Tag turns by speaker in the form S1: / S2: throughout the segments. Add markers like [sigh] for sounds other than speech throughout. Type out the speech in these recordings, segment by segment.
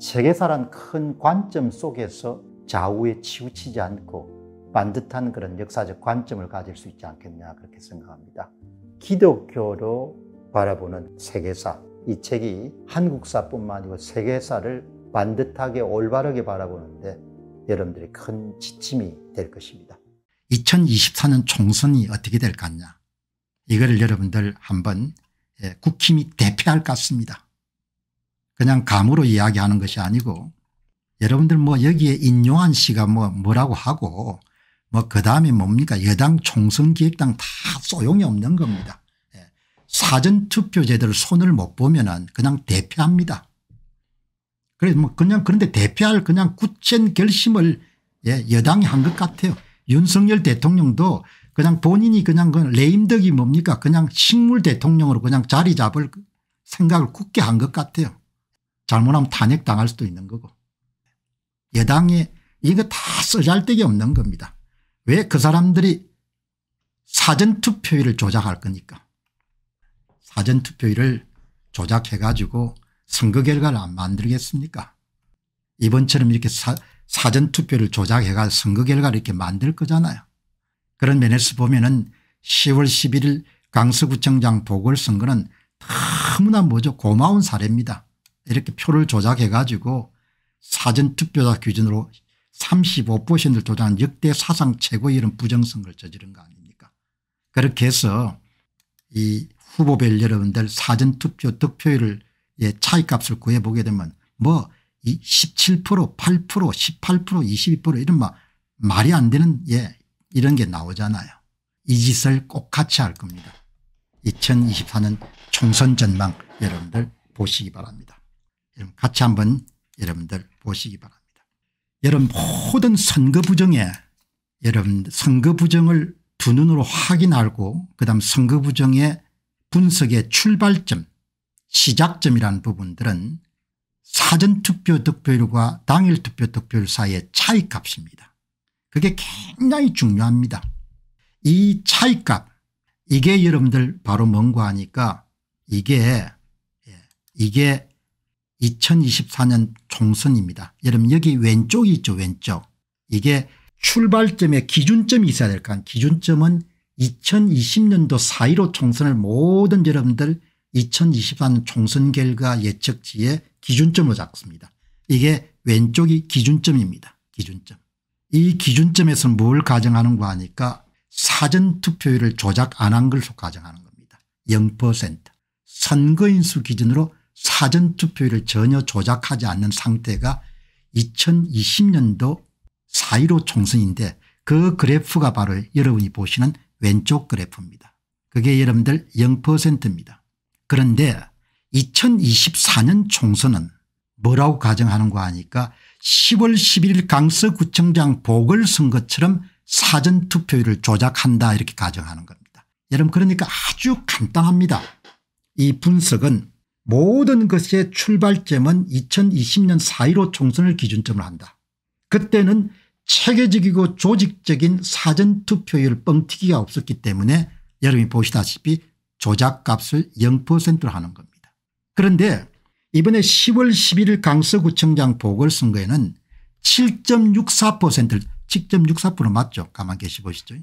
S1: 세계사란 큰 관점 속에서 좌우에 치우치지 않고 반듯한 그런 역사적 관점을 가질 수 있지 않겠냐 그렇게 생각합니다. 기독교로 바라보는 세계사 이 책이 한국사뿐만 아니고 세계사를 반듯하게 올바르게 바라보는데 여러분들이 큰 지침이 될 것입니다. 2024년 총선이 어떻게 될 것냐 이거를 여러분들 한번 예, 국힘이 대표할 것 같습니다. 그냥 감으로 이야기하는 것이 아니고 여러분들 뭐 여기에 인용한 씨가 뭐 뭐라고 하고 뭐 그 다음에 뭡니까 여당 총선기획당 다 소용이 없는 겁니다. 예. 사전투표 제대로 손을 못 보면 은 그냥 대표합니다. 그래서 뭐 그냥 그런데 대표할 그냥 굳센 결심을 예, 여당이 한 것 같아요. 윤석열 대통령도 그냥 본인이 그냥 그 레임덕이 뭡니까 그냥 식물 대통령으로 그냥 자리 잡을 생각을 굳게 한 것 같아요. 잘못하면 탄핵당할 수도 있는 거고 여당이 이거 다 쓰잘데기 없는 겁니다. 왜 그 사람들이 사전투표율을 조작할 거니까 사전투표율을 조작해 가지고 선거 결과를 안 만들겠습니까 이번처럼 이렇게 사, 전투표를 조작해 가 선거 결과를 이렇게 만들 거잖아요. 그런 면에서 보면 은 10월 11일 강서구청장 보궐선거는 너무나 뭐죠 고마운 사례입니다. 이렇게 표를 조작해 가지고 사전투표자 기준으로 35%를 도전한 역대 사상 최고의 이런 부정성을 저지른 거 아닙니까 그렇게 해서 이 후보별 여러분들 사전투표 득표율을 예, 차이값을 구해보게 되면 뭐17% 8% 18% 22% 이런 막 말이 안 되는 예 이런 게 나오잖아요. 이 짓을 꼭 같이 할 겁니다. 2024년 총선 전망 여러분들 보시기 바랍니다. 같이 한번 여러분들 보시기 바랍니다. 여러분 모든 선거 부정에 여러분 선거 부정을 두 눈으로 확인하고 그다음 선거 부정의 분석의 출발점 시작점이라는 부분들은 사전투표 득표율과 당일투표 득표율 사이의 차이값입니다. 그게 굉장히 중요합니다. 이 차이값 이게 여러분들 바로 뭔가 하니까 이게 예, 이게 2024년 총선입니다. 여러분 여기 왼쪽이 있죠 왼쪽. 이게 출발점의 기준점이 있어야 될까요 기준점은 2020년도 4.15 총선을 모든 여러분들 2024년 총선 결과 예측지에 기준점으로 잡습니다. 이게 왼쪽이 기준점입니다. 기준점. 이 기준점에서 뭘 가정하는 거 하니까 사전투표율을 조작 안 한 걸로 가정하는 겁니다. 0% 선거인수 기준으로 사전투표율을 전혀 조작하지 않는 상태가 2020년도 4.15 총선인데 그 그래프가 바로 여러분이 보시는 왼쪽 그래프입니다. 그게 여러분들 0%입니다. 그런데 2024년 총선은 뭐라고 가정하는거 하니까 10월 11일 강서구청장 보궐선거처럼 사전투표율을 조작한다 이렇게 가정하는 겁니다. 여러분 그러니까 아주 간단합니다. 이 분석은 모든 것의 출발점은 2020년 4.15 총선을 기준점으로 한다. 그때는 체계적이고 조직적인 사전투표율 뻥튀기가 없었기 때문에 여러분이 보시다시피 조작값을 0%로 하는 겁니다. 그런데 이번에 10월 11일 강서구청장 보궐선거에는 7.64%를 7.64% 맞죠? 가만 계시 보시죠.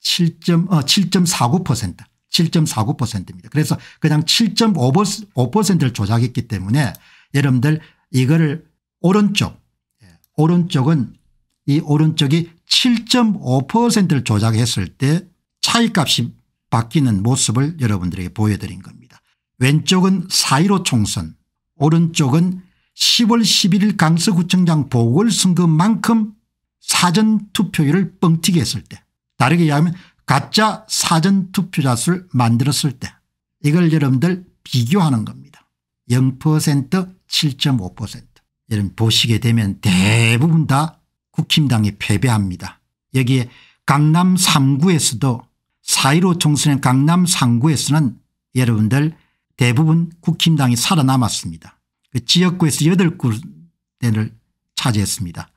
S1: 7. 7.49% 7.49%입니다. 그래서 그냥 7.5%를 조작했기 때문에 여러분들 이거를 오른쪽 예, 오른쪽은 이 오른쪽이 7.5%를 조작했을 때 차이값이 바뀌는 모습을 여러분들에게 보여드린 겁니다. 왼쪽은 4.15 총선 오른쪽은 10월 11일 강서구청장 보궐선거만큼 사전투표율을 뻥튀기 했을 때 다르게 이야기하면 가짜 사전투표자 수를 만들었을 때 이걸 여러분들 비교하는 겁니다. 0% 7.5% 여러분 보시게 되면 대부분 다 국힘당이 패배합니다. 여기에 강남 3구에서도 4.15 총선의 강남 3구에서는 여러분들 대부분 국힘당이 살아남았습니다. 그 지역구에서 8군데를 차지했습니다.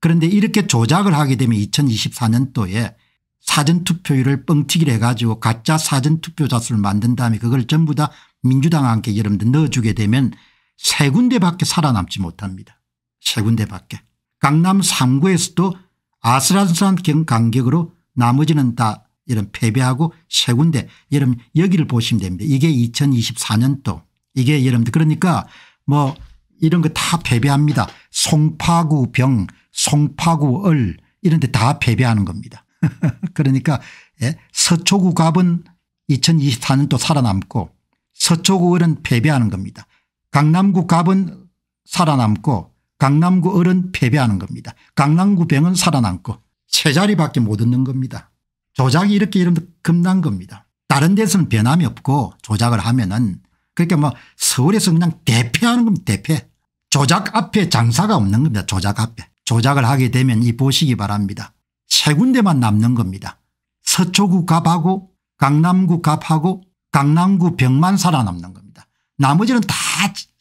S1: 그런데 이렇게 조작을 하게 되면 2024년도에 사전투표율을 뻥튀기를 해가지고 가짜 사전투표자 수를 만든 다음에 그걸 전부 다 민주당한테 여러분들 넣어주게 되면 세 군데밖에 살아남지 못합니다. 세 군데밖에. 강남 3구에서도 아슬아슬한 간격으로 나머지는 다 이런 패배하고 세 군데 여러분 여기를 보시면 됩니다. 이게 2024년도 이게 여러분들 그러니까 뭐 이런 거 다 패배합니다. 송파구 병 송파구 을 이런 데 다 패배하는 겁니다. [laughs] 그러니까 예? 서초구갑은 2024년 또 살아남고 서초구을은 패배하는 겁니다. 강남구갑은 살아남고 강남구을은 패배하는 겁니다. 강남구병은 살아남고 제 자리밖에 못 얻는 겁니다. 조작이 이렇게 이름 겁난 겁니다. 다른 데서는 변함이 없고 조작을 하면은 그러니까 뭐 서울에서 그냥 대패하는 겁니다. 대패. 조작 앞에 장사가 없는 겁니다. 조작 앞에. 조작을 하게 되면 이 보시기 바랍니다. 세 군데만 남는 겁니다. 서초구 갑하고 강남구 갑하고 강남구 병만 살아남는 겁니다. 나머지는 다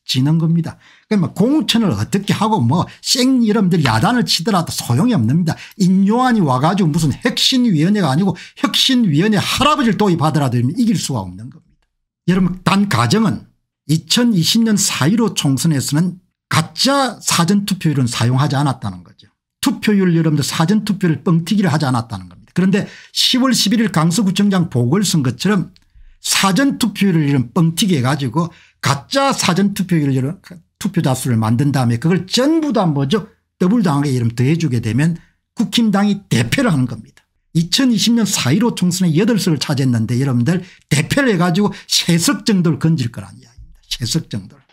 S1: 지는 겁니다. 그러니 뭐 공천을 어떻게 하고 뭐쌩 이름들 야단을 치더라도 소용이 없습니다. 인요한이 와가지고 무슨 혁신위원회가 아니고 혁신위원회 할아버지를 도입하더라도 이길 수가 없는 겁니다. 여러분 단 가정은 2020년 4.15 총선에서는 가짜 사전투표율은 사용하지 않았다는 거죠. 투표율 여러분들 사전투표를 뻥튀기를 하지 않았다는 겁니다. 그런데 10월 11일 강서구청장 보궐선거처럼 사전투표율을 이런 뻥튀기 해가지고 가짜 사전투표율 이런 투표자 수를 만든 다음에 그걸 전부 다 뭐죠 더블당하게 이름 더해주게 되면 국힘당이 대패를 하는 겁니다. 2020년 4.15 총선에 8석을 차지했는데 여러분들 대패를 해가지고 세석 정도를 건질 거란 이야기입니다. 세석 정도를.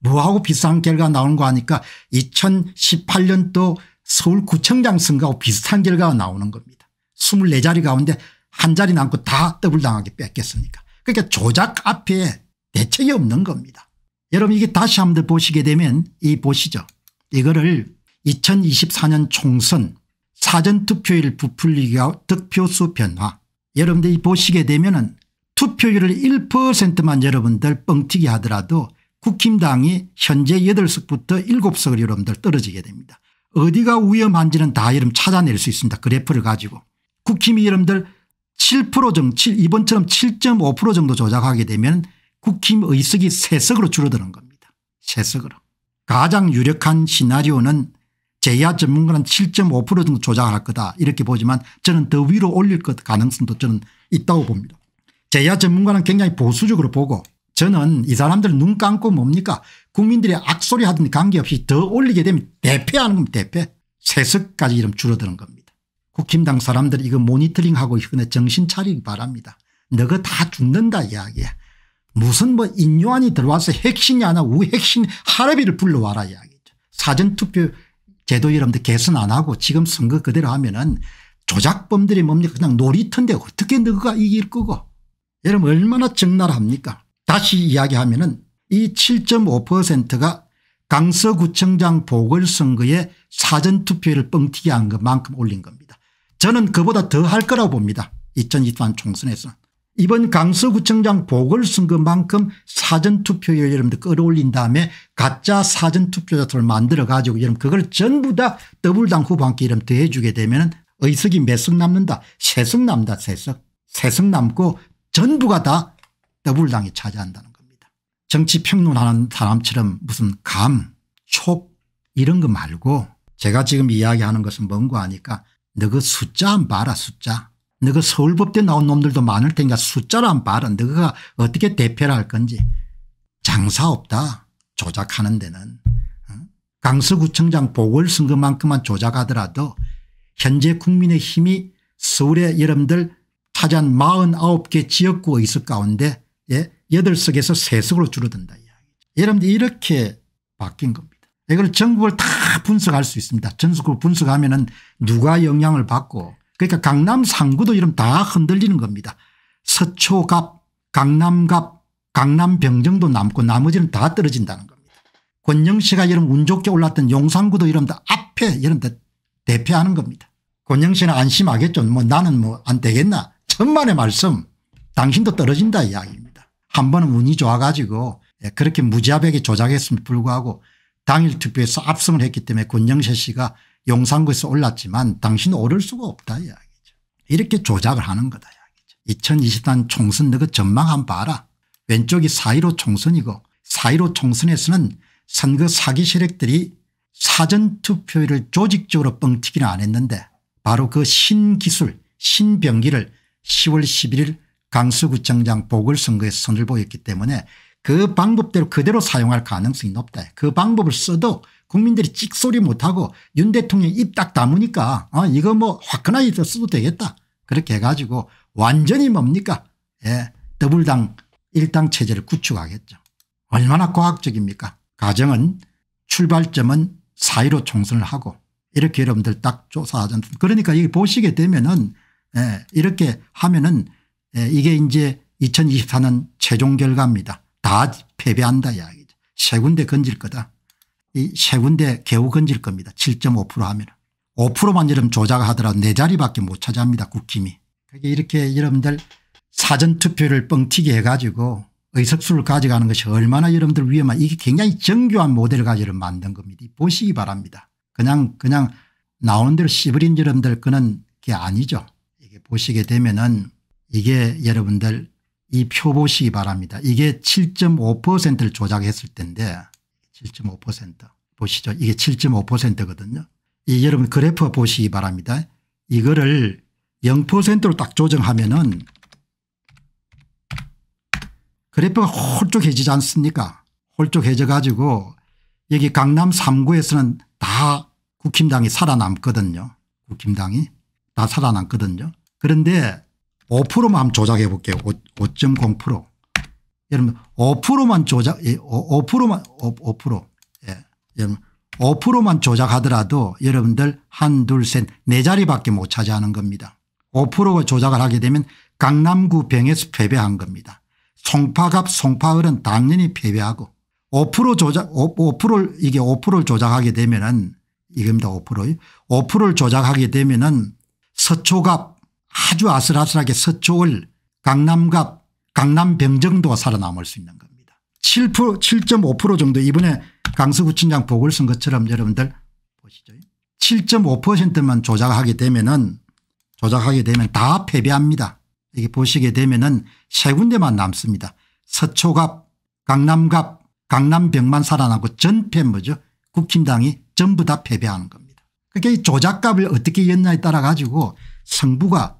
S1: 뭐하고 비슷한 결과 가 나온 거 하니까 2018년도 서울구청장 선거하고 비슷한 결과가 나오는 겁니다. 24자리 가운데 한 자리 남고 다 더블당하게 뺏겼으니까. 그러니까 조작 앞에 대책이 없는 겁니다. 여러분 이게 다시 한번 보시게 되면 이 보시죠. 이거를 2024년 총선 사전투표일 부풀리기와 득표수 변화 여러분들이 보시게 되면 은 투표율을 1%만 여러분들 뻥튀기 하더라도 국힘당이 현재 8석부터 7석을 여러분들 떨어지게 됩니다. 어디가 위험한지는 다 여러분 찾아낼 수 있습니다. 그래프를 가지고. 국힘이 여러분들 7% 정도 7 이번처럼 7.5% 정도 조작하게 되면 국힘 의석이 세석으로 줄어드는 겁니다. 세석으로. 가장 유력한 시나리오는 제야 전문가는 7.5% 정도 조작할 거다 이렇게 보지만 저는 더 위로 올릴 것 가능성도 저는 있다고 봅니다. 제야 전문가는 굉장히 보수적으로 보고 저는 이 사람들 눈 감고 뭡니까 국민들이 악소리 하든 관계없이 더 올리게 되면 대패하는 겁니다. 대패. 세석까지 이름 줄어드는 겁니다. 국힘당 사람들 이거 모니터링하고 이거는 정신 차리기 바랍니다. 너가 다 죽는다 이야기야. 무슨 뭐 인요한이 들어와서 핵심이하나 우핵심 하라비를 불러와라 이야기죠. 사전투표 제도 여러분들 개선 안 하고 지금 선거 그대로 하면은 조작범들이 뭡니까 그냥 놀이터인데 어떻게 너가 이길 거고 여러분 얼마나 적나라합니까 다시 이야기하면 은이 7.5%가 강서구청장 보궐선거에 사전투표를 뻥튀기 한 것만큼 올린 겁니다. 저는 그보다 더 할 거라고 봅니다. 2023 총선에서 이번 강서구청장 보궐선거만큼 사전투표율 여러분들 끌어올린 다음에 가짜 사전투표자들을 만들어 가지고 여러분 그걸 전부 다 더블당 후보한테 이름 더해주게 되면 의석이 몇 석 남는다. 세 석 남다 세석. 세 석 남고 전부가 다 더불당이 차지한다는 겁니다. 정치 평론하는 사람처럼 무슨 감, 촉 이런 거 말고 제가 지금 이야기하는 것은 뭔고 하니까 너 그 숫자 안 봐라 숫자. 너 그 서울법대 나온 놈들도 많을 테니까 숫자를 안 봐라. 너가 어떻게 대표를 할 건지. 장사 없다. 조작하는 데는. 강서구청장 보궐선거만큼만 조작하더라도 현재 국민의 힘이 서울의 여러분들 차지한 49개 지역구의 수 가운데 예? 8석에서 3석으로 줄어든다 이야기죠. 여러분들 이렇게 바뀐 겁니다. 이걸 전국을 다 분석할 수 있습니다. 전국을 분석하면 은 누가 영향을 받고 그러니까 강남 상구도 이름 다 흔들리는 겁니다. 서초갑 강남갑 강남병정도 남고 나머지는 다 떨어진다는 겁니다. 권영씨가 이름 운 좋게 올랐던 용산구도 이름 다 앞에 이름 다 대표하는 겁니다. 권영씨는 안심하겠죠. 뭐 나는 뭐 안 되겠나. 천만의 말씀 당신도 떨어진다 이야기입니다. 한 번은 운이 좋아가지고 예, 그렇게 무자백이 조작했음에 불구하고 당일 투표에서 압승을 했기 때문에 권영세 씨가 용산구에서 올랐지만 당신 오를 수가 없다 이야기죠. 이렇게 조작을 하는 거다 이야기죠. 2020년 총선 너그 전망 한 번 봐라. 왼쪽이 4.15 총선이고 4.15 총선에서는 선거 사기 세력들이 사전투표율을 조직적으로 뻥튀기는 안 했는데 바로 그 신기술 신병기를 10월 11일 강서구청장 보궐선거에서 선을 보였기 때문에 그 방법대로 그대로 사용할 가능성이 높다. 그 방법을 써도 국민들이 찍소리 못하고 윤 대통령 입딱 다무니까 어 이거 뭐 화끈하게 써도 되겠다. 그렇게 해가지고 완전히 뭡니까 예 더블당 일당 체제를 구축하겠죠. 얼마나 과학적입니까 가정은 출발점은 사이로 총선을 하고 이렇게 여러분들 딱 조사하지 않습 그러니까 여기 보시게 되면은 예 이렇게 하면은 예, 이게 이제 2024년 최종 결과입니다. 다 패배한다 이야기죠. 세 군데 건질 거다. 이 세 군데 개우 건질 겁니다. 7.5% 하면. 5%만 여러분 조작하더라도 네 자리밖에 못 차지합니다. 국힘이. 그게 이렇게 여러분들 사전투표를 뻥튀기 해가지고 의석수를 가져가는 것이 얼마나 여러분들 위험한 이게 굉장히 정교한 모델 가지고 만든 겁니다. 보시기 바랍니다. 그냥 그냥 나오는 대로 씨부린 여러분들 그는 게 아니죠. 이게 보시게 되면은 이게 여러분들 이 표 보시기 바랍니다. 이게 7.5%를 조작했을 텐데 7.5% 보시죠. 이게 7.5%거든요. 이 여러분 그래프 보시기 바랍니다. 이거를 0%로 딱 조정하면은 그래프가 홀쭉해지지 않습니까 홀쭉해져 가지고 여기 강남 3구에서는 다 국힘당이 살아남거든요. 국힘당이 다 살아남거든요. 그런데 5%만 조작해 볼게요. 5.0%. 여러분 5%만 조작 5%만 5%, 5% 예. 여러분 5%만 조작하더라도 여러분들 한둘셋네 자리밖에 못 차지하는 겁니다. 5%가 조작을 하게 되면 강남구 병에서 패배한 겁니다. 송파갑 송파을은 당연히 패배하고 5% 조작 5%를 어, 이게 5%를 조작하게 되면은 이겁니다. 5%요. 5%를 조작하게 되면은 서초갑 아주 아슬아슬하게 서쪽을 강남갑 강남병정도가 살아남을 수 있는 겁니다. 7.5% 정도 이번에 강서구청장 보궐선거처럼 여러분들 보시죠. 7.5%만 조작하게 되면은 조작하게 되면 다 패배합니다. 이게 보시게 되면은 세 군데만 남습니다. 서초갑 강남갑 강남병만 살아나고 전패 뭐죠 국힘당이 전부 다 패배하는 겁니다. 그게 그러니까 조작값을 어떻게 였냐에 따라 가지고 승부가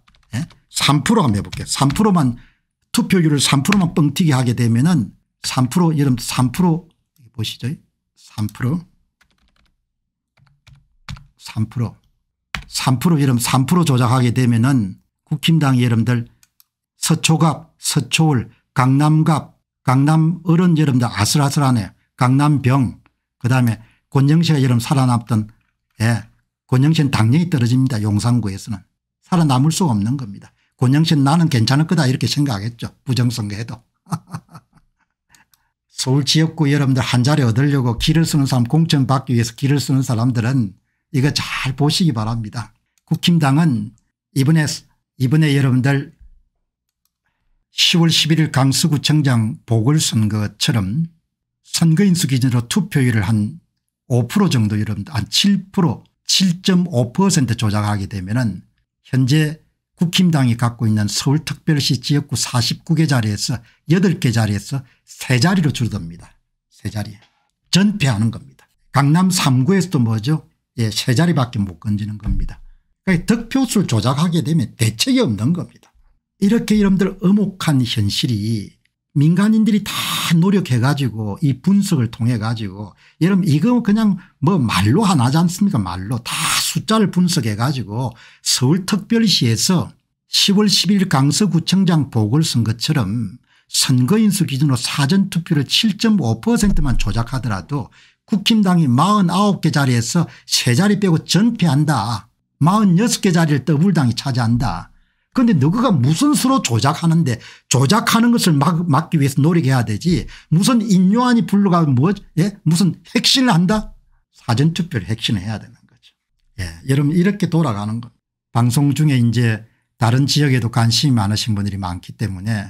S1: 3% 한번 해볼게요. 3%만 투표율을 3%만 뻥튀기 하게 되면은 3% 여러분 3% 보시죠. 3% 3% 3% 여러분 3% 조작하게 되면은 국힘당 여러분들 서초갑 서초울 강남갑 강남 어른 여러분들 아슬아슬하네 강남병 그다음에 권영세가 여러분 살아남던 예, 권영세는 당연히 떨어집니다. 용산구에서는 살아남을 수가 없는 겁니다. 권영신 나는 괜찮을 거다 이렇게 생각하겠죠부정선거해도 [laughs] 서울 지역구 여러분들 한자리 얻으려고 길을 쓰는 사람 공천 받기 위해서 길을 쓰는 사람들은 이거 잘 보시기 바랍니다. 국힘당은 이번에 이번에 여러분들 10월 11일 강서구청장 보궐선거처럼 선거인수 기준으로 투표율을 한 5% 정도 여러분들 한7% 7.5% 조작하게 되면 은 현재 국힘당이 갖고 있는 서울특별시 지역구 49개 자리에서 8개 자리에서 3자리로 줄듭니다. 어 3자리. 전폐하는 겁니다. 강남 3구에서도 뭐죠? 예, 3자리밖에 못 건지는 겁니다. 그러니까 득표수를 조작하게 되면 대책이 없는 겁니다. 이렇게 여러분들 엄혹한 현실이 민간인들이 다 노력해 가지고 이 분석을 통해 가지고 여러분 이거 그냥 뭐 말로 하나지 않습니까 말로 다 숫자를 분석해 가지고 서울특별시에서 10월 11일 강서구청장 보궐선거처럼 선거인수 기준으로 사전투표를 7.5%만 조작하더라도 국힘당이 49개 자리에서 3자리 빼고 전패한다. 46개 자리를 더불당이 차지한다. 그런데 너그가 무슨 수로 조작하는데 조작하는 것을 막, 막기 위해서 노력해야 되지 무슨 인요안이 불러가 뭐 예? 무슨 핵심을 한다? 사전투표를 핵심해야 되다 예, 여러분 이렇게 돌아가는 거. 방송 중에 이제 다른 지역에도 관심이 많으신 분들이 많기 때문에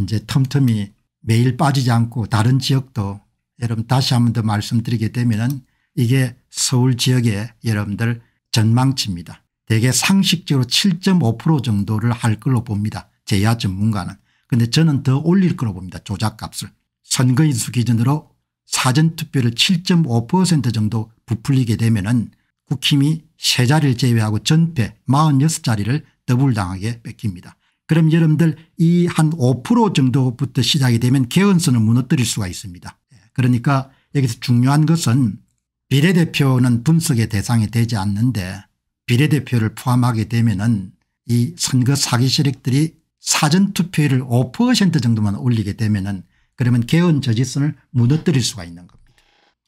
S1: 이제 틈틈이 매일 빠지지 않고 다른 지역도 여러분 다시 한 번 더 말씀드리게 되면은 이게 서울 지역의 여러분들 전망치입니다. 대개 상식적으로 7.5% 정도를 할 걸로 봅니다. 제야 전문가는. 근데 저는 더 올릴 걸로 봅니다. 조작값을. 선거인수 기준으로 사전투표를 7.5% 정도 부풀리게 되면은 국힘이 3자리를 제외하고 전패 46자리를 더블당하게 뺏깁니다. 그럼 여러분들 이 한 5% 정도부터 시작이 되면 개헌선을 무너뜨릴 수가 있습니다. 예, 그러니까 여기서 중요한 것은 비례대표는 분석의 대상이 되지 않는데 비례대표를 포함하게 되면 은이 선거 사기 세력들이 사전투표율을 5% 정도만 올리게 되면 은 그러면 개헌 저지선을 무너뜨릴 수가 있는 겁니다.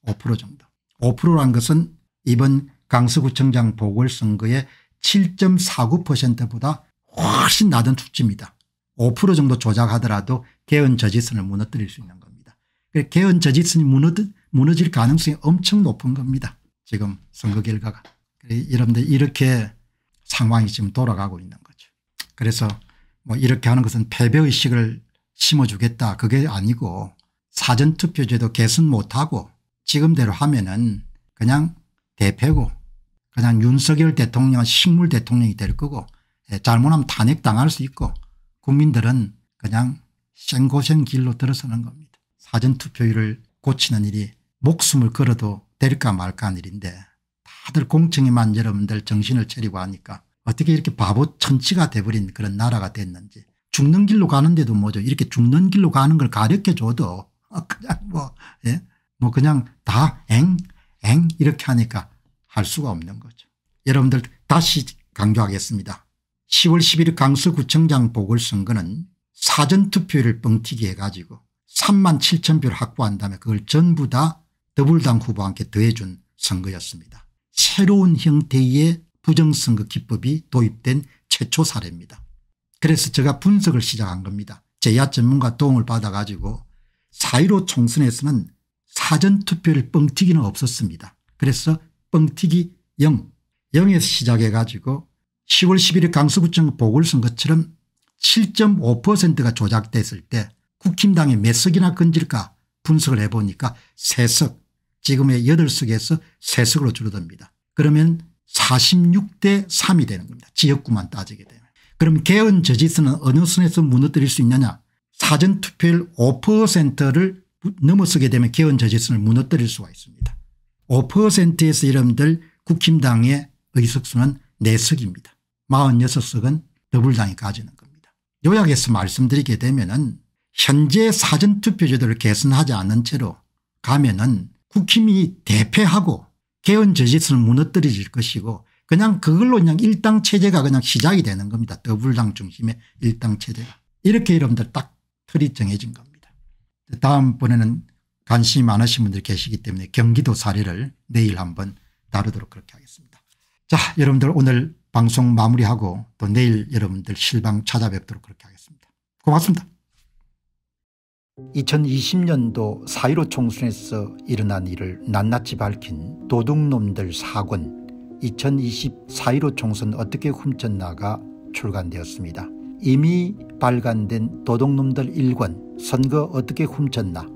S1: 5% 정도. 5%란 것은 이번 강서구청장 보궐선거의 7.49%보다 훨씬 낮은 축지입니다5% 정도 조작하더라도 개헌 저지선을 무너뜨릴 수 있는 겁니다. 개헌 저지선이 무너질 가능성이 엄청 높은 겁니다. 지금 선거 결과가. 여러분들 이렇게 상황이 지금 돌아가고 있는 거죠. 그래서 뭐 이렇게 하는 것은 패배의식을 심어주겠다 그게 아니고 사전투표제도 개선 못하고 지금대로 하면 은 그냥 대패고 그냥 윤석열 대통령 식물 대통령이 될 거고 예, 잘못하면 탄핵당할 수 있고 국민들은 그냥 생고생 길로 들어서는 겁니다. 사전투표율을 고치는 일이 목숨을 걸어도 될까 말까 한 일인데 다들 공청에만 여러분들 정신을 차리고 하니까 어떻게 이렇게 바보 천치가 돼버린 그런 나라가 됐는지 죽는 길로 가는데도 뭐죠 이렇게 죽는 길로 가는 걸 가르쳐줘도 어, 그냥 뭐, 예? 뭐 그냥 다 엥? 엥? 이렇게 하니까 할 수가 없는 거죠. 여러분들 다시 강조하겠습니다. 10월 11일 강서구청장 보궐선거는 사전투표를 뻥튀기 해가지고 3만 7천 표를 확보한 다음에 그걸 전부 다 더불당 후보와 함께 더해준 선거였습니다. 새로운 형태의 부정선거 기법이 도입된 최초 사례입니다. 그래서 제가 분석을 시작한 겁니다. 제야 전문가 도움을 받아가지고 4.15 총선에서는 사전투표를 뻥튀기는 없었습니다. 그래서 뻥튀기 0 0에서 시작해 가지고 10월 11일 강서구청 보궐선거처럼 7.5%가 조작됐을 때 국힘당이 몇 석이나 건질까 분석을 해보니까 3석 지금의 8석에서 3석으로 줄어듭니다. 그러면 46대 3이 되는 겁니다. 지역구만 따지게 되면. 그럼 개헌 저지수는 어느 선에서 무너뜨릴 수 있느냐 사전투표율 5%를 넘어서게 되면 개헌 저지수를 무너뜨릴 수가 있습니다. 5%에서 여러분들 국힘당의 의석수는 4석입니다. 46석은 더불당이 가지는 겁니다. 요약해서 말씀드리게 되면 은 현재 사전투표제도를 개선하지 않은 채로 가면 은 국힘이 대패하고 개헌 저지선을 무너뜨질 것이고 그냥 그걸로 그냥 일당 체제가 그냥 시작이 되는 겁니다. 더불당 중심의 일당 체제가. 이렇게 여러분들 딱 틀이 정해진 겁니다. 다음번에는 관심이 많으신 분들 계시기 때문에 경기도 사례를 내일 한번 다루도록 그렇게 하겠습니다. 자 여러분들 오늘 방송 마무리하고 또 내일 여러분들 실방 찾아뵙도록 그렇게 하겠습니다. 고맙습니다. 2020년도 4.15 총선에서 일어난 일을 낱낱이 밝힌 도둑놈들 사 권2020 4.15 총선 어떻게 훔쳤나가 출간되었습니다. 이미 발간된 도둑놈들 1권 선거 어떻게 훔쳤나